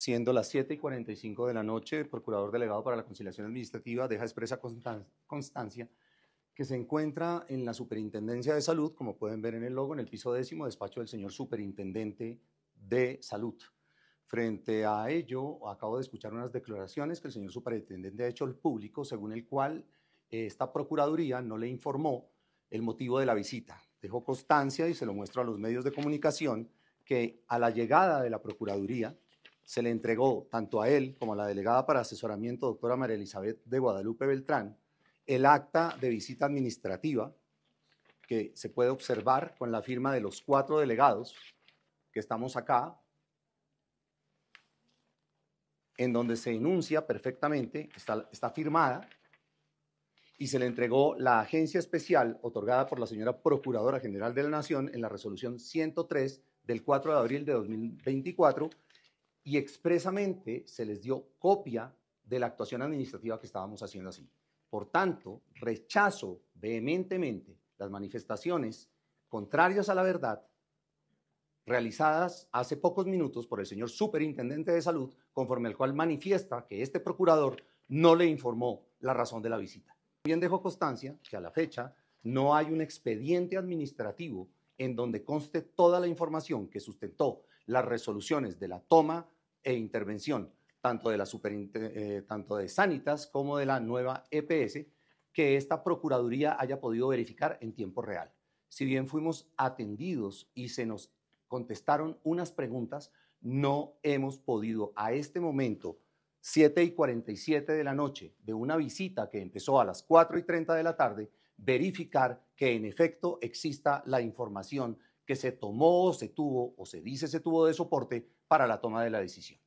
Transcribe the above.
Siendo las 7 y 45 de la noche, el procurador delegado para la conciliación administrativa deja expresa constancia que se encuentra en la Superintendencia de Salud, como pueden ver en el logo, en el piso décimo, despacho del señor Superintendente de Salud. Frente a ello, acabo de escuchar unas declaraciones que el señor Superintendente ha hecho al público, según el cual eh, esta Procuraduría no le informó el motivo de la visita. Dejó constancia y se lo muestro a los medios de comunicación que a la llegada de la Procuraduría, se le entregó tanto a él como a la delegada para asesoramiento, doctora María Elizabeth de Guadalupe Beltrán, el acta de visita administrativa que se puede observar con la firma de los cuatro delegados que estamos acá, en donde se enuncia perfectamente, está, está firmada y se le entregó la agencia especial otorgada por la señora Procuradora General de la Nación en la resolución 103 del 4 de abril de 2024 y expresamente se les dio copia de la actuación administrativa que estábamos haciendo así. Por tanto, rechazo vehementemente las manifestaciones contrarias a la verdad realizadas hace pocos minutos por el señor superintendente de salud, conforme al cual manifiesta que este procurador no le informó la razón de la visita. También dejó constancia que a la fecha no hay un expediente administrativo en donde conste toda la información que sustentó las resoluciones de la toma e intervención, tanto de, la eh, tanto de Sanitas como de la nueva EPS, que esta Procuraduría haya podido verificar en tiempo real. Si bien fuimos atendidos y se nos contestaron unas preguntas, no hemos podido a este momento, 7 y 47 de la noche, de una visita que empezó a las 4 y 30 de la tarde, verificar que en efecto exista la información que se tomó, se tuvo o se dice se tuvo de soporte para la toma de la decisión.